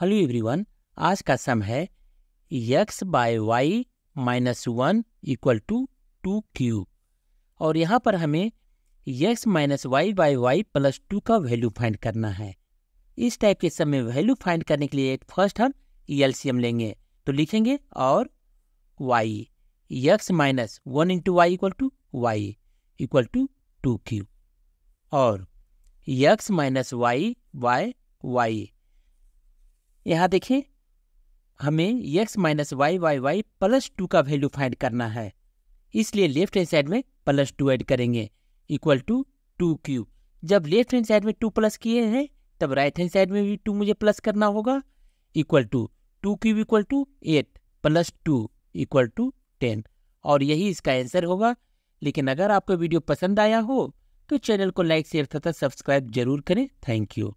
hello everyone आज का sum है x by y minus one equal to two Q और यहाँ पर हमें x minus y by y plus two का वैल्यू फाइंड करना है इस टाइप के सम में वैल्यू फाइंड करने के लिए एक फर्स्ट हम ई लेंगे तो लिखेंगे और y x minus one into y equal to y equal to two Q और x minus y by y यहाँ देखिए हमें x minus y y y plus two का वैल्यू फाइंड करना है इसलिए लेफ्ट हैंड साइड में प्लस टू ऐड करेंगे इक्वल टू टू क्यू जब लेफ्ट हैंड साइड में टू प्लस किए हैं तब राइट हैंड साइड में भी टू मुझे प्लस करना होगा equal to two cube equal to eight plus two equal to ten और यही इसका आंसर होगा लेकिन अगर आपको वीडियो पसंद आया हो तो चैनल को लाइक शेयर तथा सब्सक्राइब जरूर करें थैंक यू